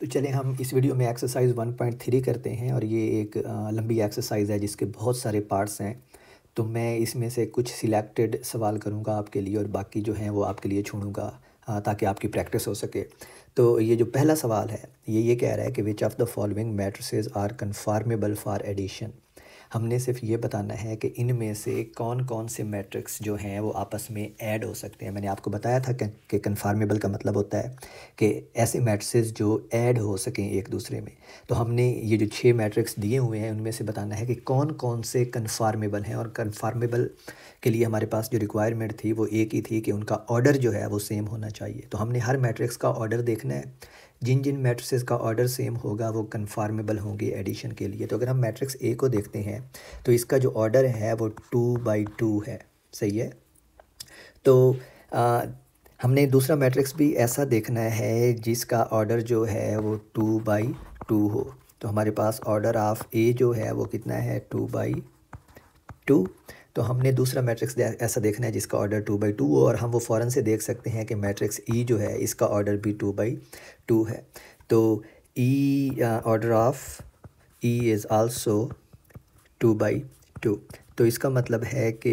तो चलें हम इस वीडियो में एक्सरसाइज 1.3 करते हैं और ये एक लंबी एक्सरसाइज है जिसके बहुत सारे पार्ट्स हैं तो मैं इसमें से कुछ सिलेक्टेड सवाल करूँगा आपके लिए और बाकी जो हैं वो आपके लिए छोड़ूंगा ताकि आपकी प्रैक्टिस हो सके तो ये जो पहला सवाल है ये ये कह रहा है कि which of the following matrices are conformable for addition हमने सिर्फ ये बताना है कि इनमें से कौन कौन से मैट्रिक्स जो हैं वो आपस में ऐड हो सकते हैं मैंने आपको बताया था कि कन्फार्मेबल का मतलब होता है कि ऐसे मैट्रिक्स जो ऐड हो सकें एक दूसरे में तो हमने ये जो छः मैट्रिक्स दिए हुए हैं उनमें से बताना है कि कौन कौन से कन्फार्मेबल हैं और कन्फार्मेबल के लिए हमारे पास जो रिक्वायरमेंट थी वो एक ही थी कि उनका ऑर्डर जो है वो सेम होना चाहिए तो हमने हर मैट्रिक्स का ऑर्डर देखना है जिन जिन मैट्रिक्स का ऑर्डर सेम होगा वो कन्फार्मेबल होंगे एडिशन के लिए तो अगर हम मैट्रिक्स ए को देखते हैं तो इसका जो ऑर्डर है वो टू बाई टू है सही है तो आ, हमने दूसरा मैट्रिक्स भी ऐसा देखना है जिसका ऑर्डर जो है वो टू बाई टू हो तो हमारे पास ऑर्डर ऑफ ए जो है वो कितना है टू बाई टू तो हमने दूसरा मैट्रिक्स ऐसा देखना है जिसका ऑर्डर टू बाई टू हो और हम वो फ़ौरन से देख सकते हैं कि मैट्रिक्स ई e जो है इसका ऑर्डर भी टू बाई टू है तो E order of E is also two by two तो इसका मतलब है कि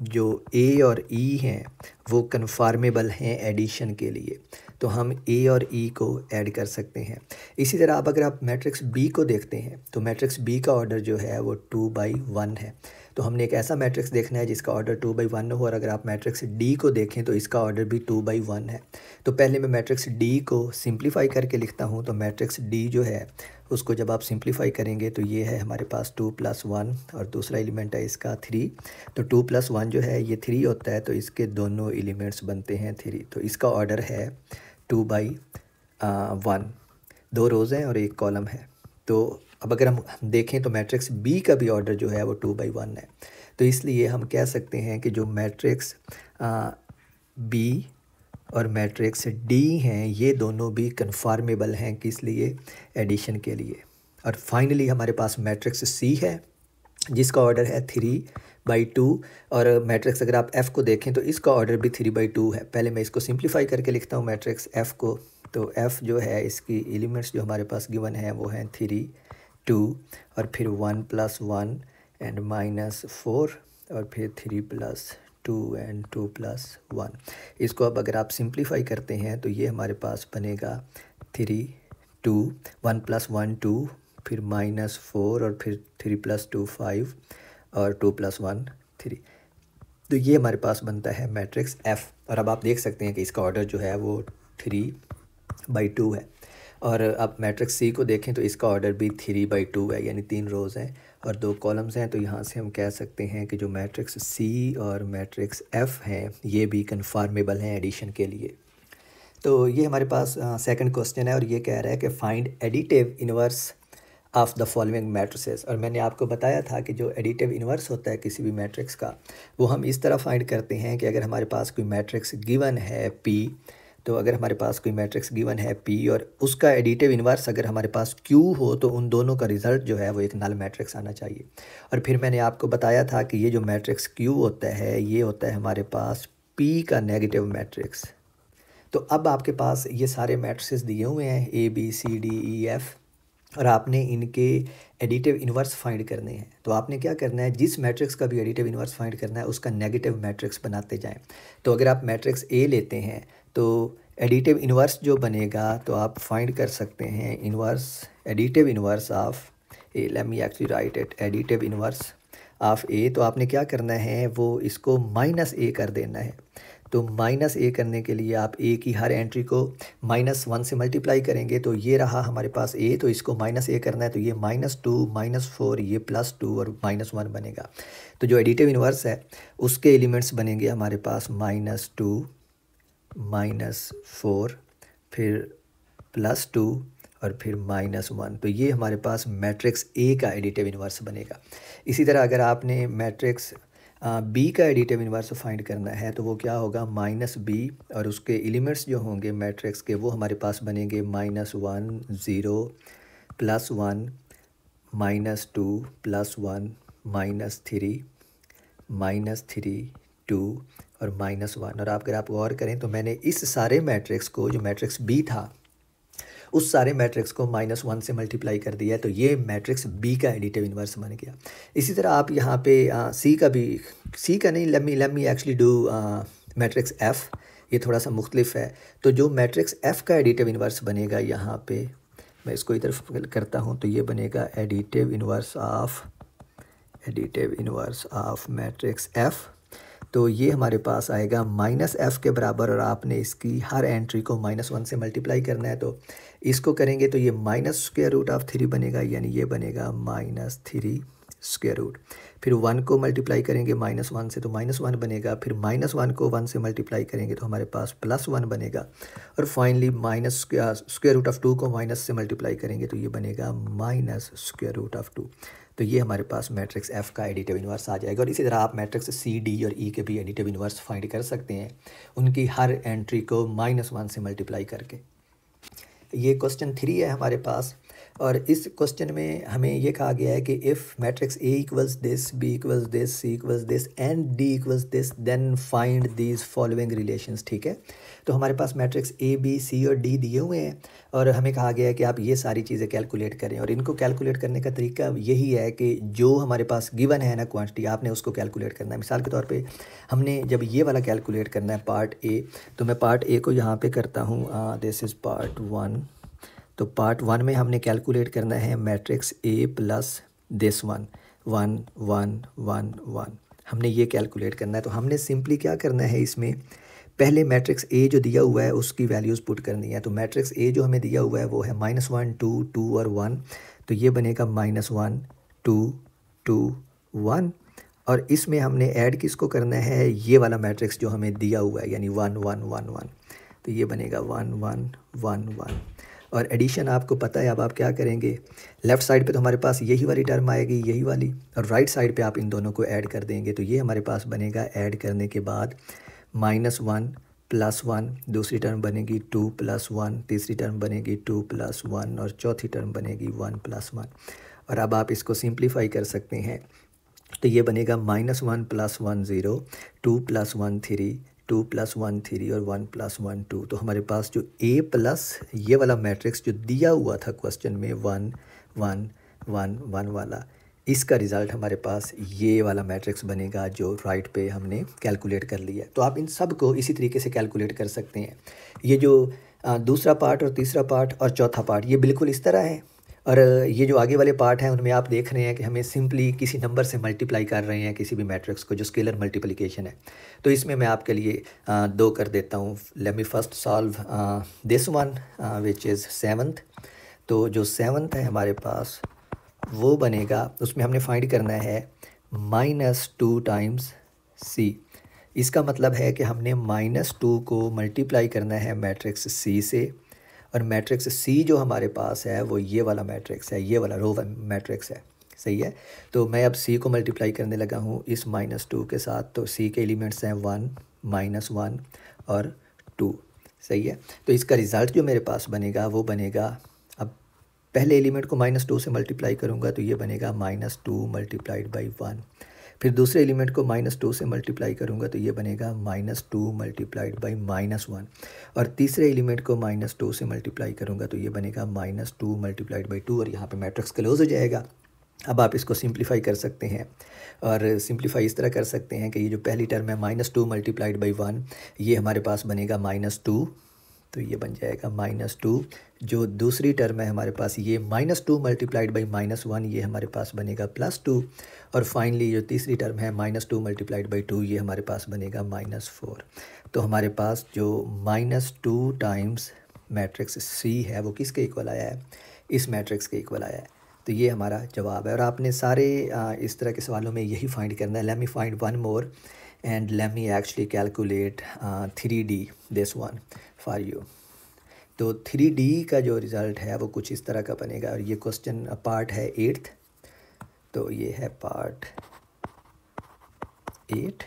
जो ए और ई e हैं वो कन्फार्मेबल हैं एडिशन के लिए तो हम ए और ई e को ऐड कर सकते हैं इसी तरह आप अगर आप मैट्रिक्स बी को देखते हैं तो मैट्रिक्स बी का ऑर्डर जो है वो टू बाई वन है तो हमने एक ऐसा मैट्रिक्स देखना है जिसका ऑर्डर टू बाई वन हो और अगर आप मैट्रिक्स डी को देखें तो इसका ऑर्डर भी टू बाई वन है तो पहले मैं मैट्रिक्स डी को सिंप्लीफाई करके लिखता हूँ तो मैट्रिक्स डी जो है उसको जब आप सिंप्लीफाई करेंगे तो ये है हमारे पास टू प्लस वन और दूसरा एलिमेंट है इसका थ्री तो टू प्लस वन जो है ये थ्री होता है तो इसके दोनों एलिमेंट्स बनते हैं थ्री तो इसका ऑर्डर है टू बाई वन दो रोज़ हैं और एक कॉलम है तो अब अगर हम देखें तो मैट्रिक्स बी का भी ऑर्डर जो है वो टू बाई वन है तो इसलिए हम कह सकते हैं कि जो मैट्रिक्स बी और मैट्रिक्स डी हैं ये दोनों भी कन्फार्मेबल हैं किस लिए एडिशन के लिए और फाइनली हमारे पास मैट्रिक्स सी है जिसका ऑर्डर है थ्री बाई टू और मैट्रिक्स अगर आप एफ़ को देखें तो इसका ऑर्डर भी थ्री बाई टू है पहले मैं इसको सिंप्लीफाई करके लिखता हूँ मैट्रिक्स एफ़ को तो एफ़ जो है इसकी एलिमेंट्स जो हमारे पास गिवन है वो हैं थ्री टू और फिर one plus one and minus four और फिर three plus two and two plus one इसको अब अगर आप सिंप्लीफाई करते हैं तो ये हमारे पास बनेगा three two one plus one two फिर माइनस फोर और फिर थ्री प्लस टू फाइव और टू प्लस वन थ्री तो ये हमारे पास बनता है मैट्रिक्स एफ़ और अब आप देख सकते हैं कि इसका ऑर्डर जो है वो थ्री बाई टू है और आप मैट्रिक्स सी को देखें तो इसका ऑर्डर भी थ्री बाई टू है यानी तीन रोज़ हैं और दो कॉलम्स हैं तो यहाँ से हम कह सकते हैं कि जो मैट्रिक्स सी और मैट्रिक्स एफ़ हैं ये भी कन्फर्मेबल हैं एडिशन के लिए तो ये हमारे पास सेकंड क्वेश्चन है और ये कह रहा है कि find additive inverse of the following matrices और मैंने आपको बताया था कि जो एडिटिव इनवर्स होता है किसी भी मैट्रिक्स का वो हम इस तरह फाइंड करते हैं कि अगर हमारे पास कोई मैट्रिक्स गिवन है पी तो अगर हमारे पास कोई मैट्रिक्स गिवन है पी और उसका एडिटिव इन्वर्स अगर हमारे पास क्यू हो तो उन दोनों का रिज़ल्ट जो है वो एक नल मैट्रिक्स आना चाहिए और फिर मैंने आपको बताया था कि ये जो मैट्रिक्स क्यू होता है ये होता है हमारे पास पी का नेगेटिव मैट्रिक्स तो अब आपके पास ये सारे मैट्रिक्स दिए हुए हैं A B C D E F और आपने इनके एडिटिव इन्वर्स फाइंड करने हैं तो आपने क्या करना है जिस मैट्रिक्स का भी एडिटिव इन्वर्स फाइंड करना है उसका नेगेटिव मैट्रिक्स बनाते जाएं तो अगर आप मैट्रिक्स ए लेते हैं तो एडिटिव इन्वर्स जो बनेगा तो आप फाइंड कर सकते हैं inverse additive inverse of A let me actually write at additive inverse of A तो आपने क्या करना है वो इसको माइनस ए कर देना है तो माइनस ए करने के लिए आप ए की हर एंट्री को माइनस वन से मल्टीप्लाई करेंगे तो ये रहा हमारे पास ए तो इसको माइनस ए करना है तो ये माइनस टू माइनस फोर ये प्लस टू और माइनस वन बनेगा तो जो एडिटिव इन्वर्स है उसके एलिमेंट्स बनेंगे हमारे पास माइनस टू माइनस फोर फिर प्लस टू और फिर माइनस वन तो ये हमारे पास मैट्रिक्स ए का एडिटिव इन्वर्स बनेगा इसी तरह अगर आपने मैट्रिक्स बी का एडिटिव इन्वर्स फाइंड करना है तो वो क्या होगा माइनस बी और उसके एलिमेंट्स जो होंगे मैट्रिक्स के वो हमारे पास बनेंगे minus one zero plus one minus two plus one minus three minus three two और माइनस वन और आप अगर आप गौर करें तो मैंने इस सारे मैट्रिक्स को जो मैट्रिक्स बी था उस सारे मैट्रिक्स को माइनस वन से मल्टीप्लाई कर दिया तो ये मैट्रिक्स बी का एडिटिव इन्वर्स बन गया इसी तरह आप यहाँ पे सी का भी सी का नहीं लमी लम्मी एक्चुअली डू मैट्रिक्स एफ़ ये थोड़ा सा मुख्तलिफ है तो जो मैट्रिक्स एफ़ का एडिटिव इन्वर्स बनेगा यहाँ पे मैं इसको इधर करता हूँ तो ये बनेगा additive inverse of additive inverse of matrix F तो ये हमारे पास आएगा माइनस एफ़ के बराबर और आपने इसकी हर एंट्री को माइनस वन से मल्टीप्लाई करना है तो इसको करेंगे तो ये minus square root of three बनेगा यानी ये बनेगा माइनस थ्री स्क्वेयर रूट फिर वन को मल्टीप्लाई करेंगे माइनस वन से तो माइनस वन बनेगा फिर माइनस वन को वन से मल्टीप्लाई करेंगे तो हमारे पास प्लस वन बनेगा और finally minus square root of two को माइनस से मल्टीप्लाई करेंगे तो ये बनेगा minus square root of two तो ये हमारे पास मैट्रिक्स एफ़ का एडिटिव इन्वर्स आ जाएगा और इसी तरह आप मैट्रिक्स सी डी और ई e के भी एडिटिव इन्वर्स फाइंड कर सकते हैं उनकी हर एंट्री को माइनस वन से मल्टीप्लाई करके ये क्वेश्चन थ्री है हमारे पास और इस क्वेश्चन में हमें ये कहा गया है कि if matrix A equals this B equals this C equals this and D equals this then find these following relations ठीक है तो हमारे पास मैट्रिक्स ए बी सी और डी दिए हुए हैं और हमें कहा गया है कि आप ये सारी चीज़ें कैलकुलेट करें और इनको कैलकुलेट करने का तरीका यही है कि जो हमारे पास गिवन है ना क्वांटिटी आपने उसको कैलकुलेट करना है मिसाल के तौर पर हमने जब ये वाला कैलकुलेट करना है पार्ट ए तो मैं पार्ट ए को यहाँ पर करता हूँ दिस इज़ पार्ट वन तो पार्ट वन में हमने कैलकुलेट करना है matrix A plus this one one one one one हमने ये कैलकुलेट करना है तो हमने सिंपली क्या करना है इसमें पहले मैट्रिक्स ए जो दिया हुआ है उसकी वैल्यूज़ पुट करनी है तो मैट्रिक्स ए जो हमें दिया हुआ है वो है माइनस वन टू टू और वन तो ये बनेगा minus one two two one और इसमें हमने ऐड किसको करना है ये वाला मैट्रिक्स जो हमें दिया हुआ है यानी वन वन वन वन तो ये बनेगा वन वन वन वन और एडिशन आपको पता है अब आप क्या करेंगे लेफ़्ट साइड पे तो हमारे पास यही वाली टर्म आएगी यही वाली और राइट साइड पे आप इन दोनों को ऐड कर देंगे तो ये हमारे पास बनेगा ऐड करने के बाद माइनस वन प्लस वन दूसरी टर्म बनेगी टू प्लस वन तीसरी टर्म बनेगी टू प्लस वन और चौथी टर्म बनेगी वन प्लस वन और अब आप इसको सिंप्लीफाई कर सकते हैं तो ये बनेगा minus one plus one zero two plus one three two plus one three और वन प्लस वन टू तो हमारे पास जो ए प्लस ये वाला मैट्रिक्स जो दिया हुआ था क्वेश्चन में वन वन वन वन वाला इसका रिज़ल्ट हमारे पास ये वाला मैट्रिक्स बनेगा जो राइट पे हमने कैलकुलेट कर लिया तो आप इन सब को इसी तरीके से कैलकुलेट कर सकते हैं ये जो दूसरा पार्ट और तीसरा पार्ट और चौथा पार्ट ये बिल्कुल इस तरह है और ये जो आगे वाले पार्ट हैं उनमें आप देख रहे हैं कि हमें सिंपली किसी नंबर से मल्टीप्लाई कर रहे हैं किसी भी मैट्रिक्स को जो स्केलर मल्टीप्लिकेशन है तो इसमें मैं आपके लिए आ, दो कर देता हूँ let me first solve this one which is seventh तो जो सेवन्थ है हमारे पास वो बनेगा उसमें हमने फाइंड करना है माइनस टू टाइम्स सी इसका मतलब है कि हमने माइनस टू को मल्टीप्लाई करना है मैट्रिक्स सी से और मैट्रिक्स सी जो हमारे पास है वो ये वाला मैट्रिक्स है ये वाला रो मैट्रिक्स है सही है तो मैं अब सी को मल्टीप्लाई करने लगा हूँ इस माइनस टू के साथ तो सी के एलिमेंट्स हैं वन माइनस वन और टू सही है तो इसका रिज़ल्ट जो मेरे पास बनेगा वो बनेगा अब पहले एलिमेंट को माइनस टू से मल्टीप्लाई करूँगा तो ये बनेगा minus two multiplied by one फिर दूसरे एलिमेंट को माइनस टू से मल्टीप्लाई करूँगा तो ये बनेगा minus two multiplied by minus one और तीसरे एलिमेंट को माइनस टू से मल्टीप्लाई करूँगा तो ये बनेगा minus two multiplied by two और यहाँ पे मैट्रिक्स क्लोज हो जाएगा अब आप इसको सिंप्लीफाई कर सकते हैं और सिंप्लीफाई इस तरह कर सकते हैं कि ये जो पहली टर्म है minus two multiplied by one ये हमारे पास बनेगा माइनस टू तो ये बन जाएगा माइनस टू जो दूसरी टर्म है हमारे पास ये minus two multiplied by minus one ये हमारे पास बनेगा प्लस टू और फाइनली जो तीसरी टर्म है minus two multiplied by two ये हमारे पास बनेगा माइनस फोर तो हमारे पास जो minus two times matrix C है वो किसके इक्वल आया है इस मैट्रिक्स के इक्वल आया है तो ये हमारा जवाब है और आपने सारे इस तरह के सवालों में यही फाइंड करना है let me find one more and let me actually calculate uh, 3D this one for you तो 3D का जो रिज़ल्ट है वो कुछ इस तरह का बनेगा और ये क्वेश्चन पार्ट uh, है एट्थ तो ये है पार्ट एट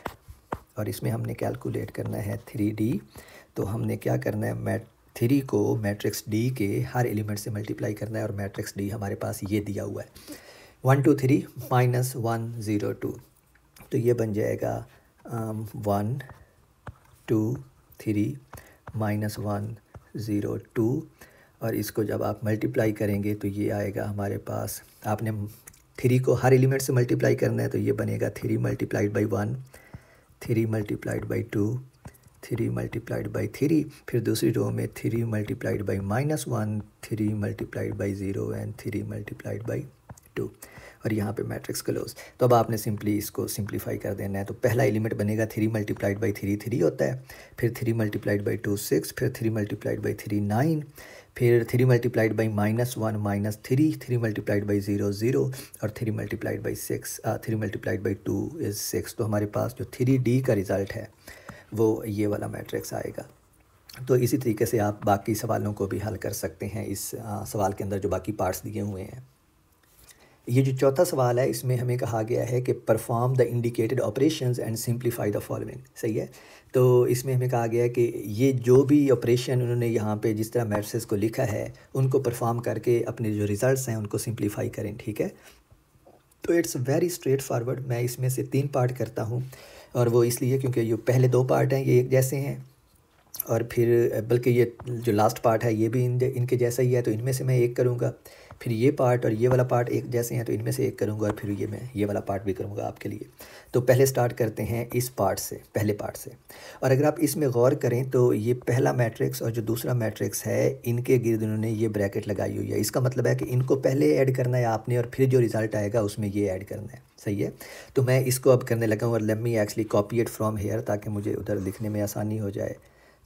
और इसमें हमने कैलकुलेट करना है 3D तो हमने क्या करना है मैट थ्री को मैट्रिक्स डी के हर एलिमेंट से मल्टीप्लाई करना है और मैट्रिक्स डी हमारे पास ये दिया हुआ है one two three minus one zero two तो ये बन जाएगा one two three minus one zero two और इसको जब आप मल्टीप्लाई करेंगे तो ये आएगा हमारे पास आपने थ्री को हर एलिमेंट से मल्टीप्लाई करना है तो ये बनेगा three multiplied by one three multiplied by two three multiplied by three फिर दूसरी रो में three multiplied by minus one three multiplied by zero and three multiplied by two और यहाँ पे मैट्रिक्स क्लोज तो अब आपने सिंपली इसको सिंप्लीफाई कर देना है तो पहला एलिमेंट बनेगा three multiplied by three three होता है फिर three multiplied by two six फिर three multiplied by three nine फिर three multiplied by minus one minus three three multiplied by zero zero और three multiplied by six three multiplied by two is six तो हमारे पास जो three D का result है वो ये वाला मैट्रिक्स आएगा तो इसी तरीके से आप बाकी सवालों को भी हल कर सकते हैं इस आ, uh, सवाल के अंदर जो बाकी पार्ट्स दिए हुए हैं ये जो चौथा सवाल है इसमें हमें कहा गया है कि perform the indicated operation and simplify the following सही है तो इसमें हमें कहा गया है कि ये जो भी ऑपरेशन उन्होंने यहाँ पे जिस तरह मैथ्स को लिखा है उनको परफॉर्म करके अपने जो रिज़ल्ट हैं उनको सिंप्लीफाई करें ठीक है तो इट्स वेरी स्ट्रेट फारवर्ड मैं इसमें से तीन पार्ट करता हूँ और वो इसलिए क्योंकि ये पहले दो पार्ट हैं ये एक जैसे हैं और फिर बल्कि ये जो लास्ट पार्ट है ये भी इन इनके जैसा ही है तो इनमें से मैं एक करूँगा फिर ये पार्ट और ये वाला पार्ट एक जैसे हैं तो इनमें से एक करूँगा और फिर ये मैं ये वाला पार्ट भी करूँगा आपके लिए तो पहले स्टार्ट करते हैं इस पार्ट से पहले पार्ट से और अगर आप इसमें गौर करें तो ये पहला मैट्रिक्स और जो दूसरा मैट्रिक्स है इनके गिर्द उन्होंने ये ब्रैकेट लगाई हुई है इसका मतलब है कि इनको पहले ऐड करना है आपने और फिर जो रिज़ल्ट आएगा उसमें ये ऐड करना है सही है तो मैं इसको अब करने लगा हूँ और let me actually copy it from here ताकि मुझे उधर लिखने में आसानी हो जाए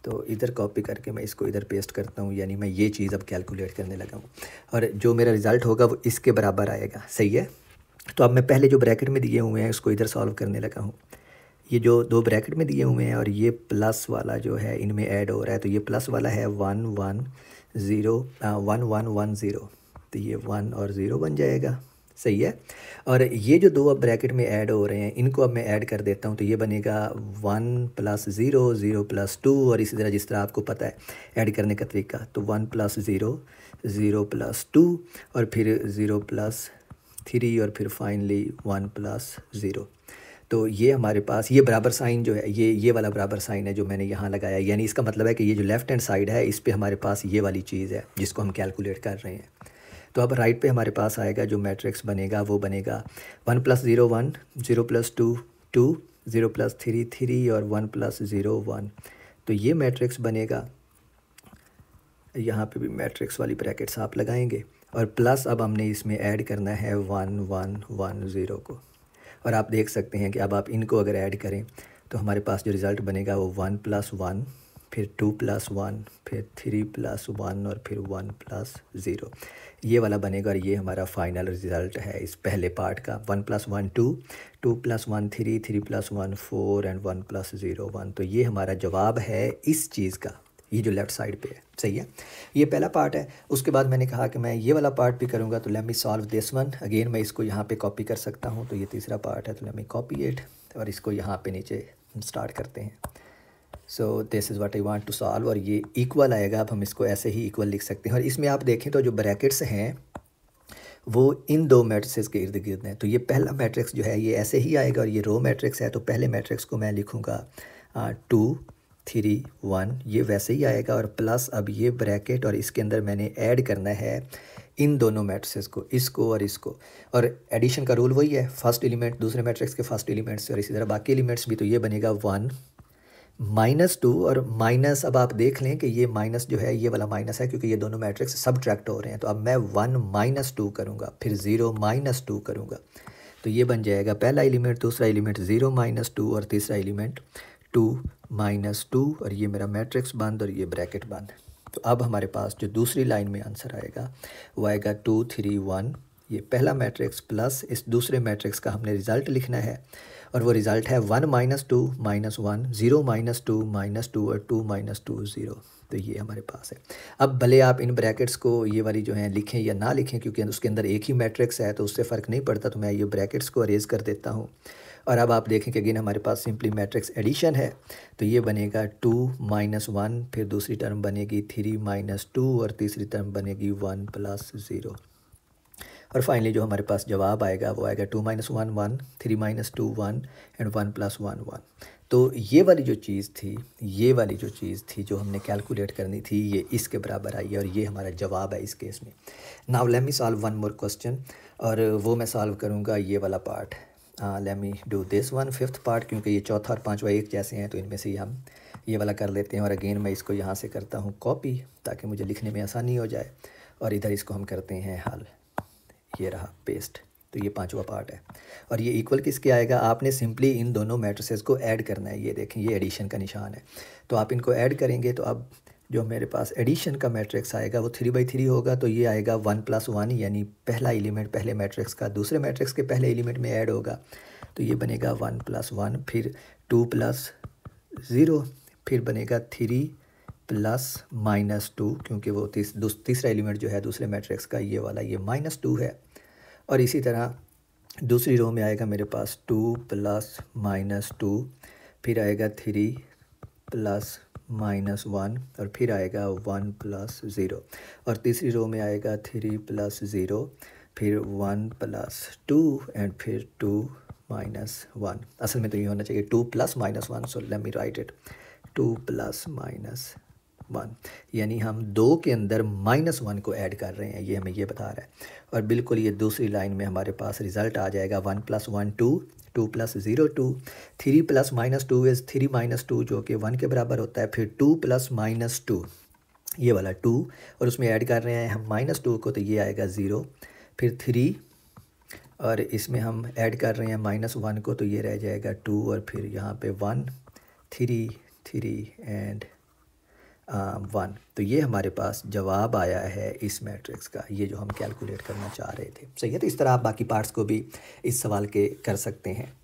तो इधर कॉपी करके मैं इसको इधर पेस्ट करता हूँ यानी मैं ये चीज़ अब कैलकुलेट करने लगा हूँ और जो मेरा रिज़ल्ट होगा वो इसके बराबर आएगा सही है तो अब मैं पहले जो ब्रैकेट में दिए हुए हैं उसको इधर सॉल्व करने लगा हूँ ये जो दो ब्रैकेट में दिए हुए हैं और ये प्लस वाला जो है इनमें ऐड हो रहा है तो ये प्लस वाला है one one zero one one one zero तो ये वन और ज़ीरो बन जाएगा सही है और ये जो दो अब ब्रैकेट में ऐड हो रहे हैं इनको अब मैं ऐड कर देता हूँ तो ये बनेगा one plus zero zero plus two और इसी तरह जिस तरह आपको पता है ऐड करने का तरीका तो one plus zero zero plus two और फिर ज़ीरो प्लस थ्री और फिर फाइनली वन प्लस ज़ीरो तो ये हमारे पास ये बराबर साइन जो है ये ये वाला बराबर साइन है जो मैंने यहाँ लगाया यानी इसका मतलब है कि ये जो लेफ़्ट हैंड साइड है इस पर हमारे पास ये वाली चीज़ है जिसको हम कैलकुलेट कर रहे हैं तो अब राइट पे हमारे पास आएगा जो मैट्रिक्स बनेगा वो बनेगा one plus zero one zero plus two two zero plus three three और वन प्लस ज़ीरो वन तो ये मैट्रिक्स बनेगा यहाँ पे भी मैट्रिक्स वाली ब्रैकेट्स आप लगाएंगे और प्लस अब हमने इसमें ऐड करना है वन वन वन ज़ीरो को और आप देख सकते हैं कि अब आप इनको अगर ऐड करें तो हमारे पास जो रिज़ल्ट बनेगा वो वन प्लस वन फिर टू प्लस वन फिर थ्री प्लस वन और फिर वन प्लस ज़ीरो ये वाला बनेगा और ये हमारा फाइनल रिज़ल्ट है इस पहले पार्ट का one plus one two two plus one three three plus one four and one plus zero one तो ये हमारा जवाब है इस चीज़ का ये जो लेफ़्ट साइड पे है सही है ये पहला पार्ट है उसके बाद मैंने कहा कि मैं ये वाला पार्ट भी करूँगा तो let me solve this one again मैं इसको यहाँ पे कॉपी कर सकता हूँ तो ये तीसरा पार्ट है तो लेट मी कॉपी एट और इसको यहाँ पे नीचे स्टार्ट करते हैं so this is what I want to solve और ये इक्वल आएगा अब हम इसको ऐसे ही इक्वल लिख सकते हैं और इसमें आप देखें तो जो ब्रैकेट्स हैं वो इन दो मैट्रिक्स के इर्द गिर्द हैं तो ये पहला मैट्रिक्स जो है ये ऐसे ही आएगा और ये रो मैट्रिक्स है तो पहले मैट्रिक्स को मैं लिखूँगा टू थ्री वन ये वैसे ही आएगा और प्लस अब ये ब्रैकेट और इसके अंदर मैंने ऐड करना है इन दोनों मैट्रिक्स को इसको और इसको और एडिशन का रूल वही है फर्स्ट एलिमेंट दूसरे मैट्रिक्स के फर्स्ट एलिमेंट्स और इसी तरह बाकी एलिमेंट्स भी तो ये बनेगा वन माइनस टू और माइनस अब आप देख लें कि ये माइनस जो है ये वाला माइनस है क्योंकि ये दोनों मैट्रिक्स सब ट्रैक्ट हो रहे हैं तो अब मैं वन माइनस टू करूँगा फिर ज़ीरो माइनस टू करूँगा तो ये बन जाएगा पहला एलिमेंट दूसरा एलिमेंट ज़ीरो माइनस टू और तीसरा एलिमेंट टू माइनस टू और ये मेरा मैट्रिक्स बंद और ये ब्रैकेट बंद तो अब हमारे पास जो दूसरी लाइन में आंसर आएगा वो आएगा टू थ्री वन ये पहला मैट्रिक्स प्लस इस दूसरे मैट्रिक्स का हमने रिज़ल्ट लिखना है और वो रिज़ल्ट है one minus two minus one zero minus two minus two और टू माइनस टू ज़ीरो तो ये हमारे पास है अब भले आप इन ब्रैकेट्स को ये वाली जो है लिखें या ना लिखें क्योंकि उसके अंदर एक ही मैट्रिक्स है तो उससे फ़र्क नहीं पड़ता तो मैं ये ब्रैकेट्स को अरेज कर देता हूँ और अब आप देखें कि अगेन हमारे पास सिंपली मैट्रिक्स एडिशन है तो ये बनेगा टू माइनस वन फिर दूसरी टर्म बनेगी थ्री माइनस टू और तीसरी टर्म बनेगी वन प्लस ज़ीरो और फाइनली जो हमारे पास जवाब आएगा वो आएगा two minus one one three minus two one and one plus one one तो ये वाली जो चीज़ थी ये वाली जो चीज़ थी जो हमने कैलकुलेट करनी थी ये इसके बराबर आई है और ये हमारा जवाब है इस केस में now let me solve one more question और वो मैं सॉल्व करूँगा ये वाला part let me do this one fifth part क्योंकि ये चौथा और पाँचवा एक जैसे हैं तो इनमें से ही हम ये वाला कर लेते हैं और अगेन मैं इसको यहाँ से करता हूँ कॉपी ताकि मुझे लिखने में आसानी हो जाए और इधर इसको हम करते हैं हल ये रहा पेस्ट तो ये पांचवा पार्ट है और ये इक्वल किसके आएगा आपने सिंपली इन दोनों मैट्रिसेस को ऐड करना है ये देखें ये एडिशन का निशान है तो आप इनको ऐड करेंगे तो अब जो मेरे पास एडिशन का मैट्रिक्स आएगा वो थ्री बाई थ्री होगा तो ये आएगा वन प्लस वन यानी पहला एलिमेंट पहले मैट्रिक्स का दूसरे मैट्रिक्स के पहले एलिमेंट में ऐड होगा तो ये बनेगा वन प्लस वन फिर टू प्लस ज़ीरो फिर बनेगा थ्री प्लस माइनस टू क्योंकि वो तीस तीसरा एलिमेंट जो है दूसरे मैट्रिक्स का ये वाला ये माइनस टू है और इसी तरह दूसरी रो में आएगा मेरे पास टू प्लस माइनस टू फिर आएगा थ्री प्लस माइनस वन और फिर आएगा वन प्लस ज़ीरो और तीसरी रो में आएगा थ्री प्लस ज़ीरो फिर वन प्लस टू एंड फिर टू माइनस वन असल में तो ये होना चाहिए two plus minus one so let me write it two plus minus one यानी हम दो के अंदर माइनस वन को ऐड कर रहे हैं ये हमें ये बता रहा है और बिल्कुल ये दूसरी लाइन में हमारे पास रिज़ल्ट आ जाएगा one plus one two two plus zero two three plus minus two is three minus two जो कि वन के बराबर होता है फिर टू प्लस माइनस टू ये वाला टू और उसमें ऐड कर रहे हैं हम माइनस टू को तो ये आएगा ज़ीरो फिर थ्री और इसमें हम ऐड कर रहे हैं माइनस वन को तो ये रह जाएगा टू और फिर यहाँ पे one three three and one तो ये हमारे पास जवाब आया है इस मैट्रिक्स का ये जो हम कैलकुलेट करना चाह रहे थे सही है तो इस तरह आप बाकी पार्ट्स को भी इस सवाल के कर सकते हैं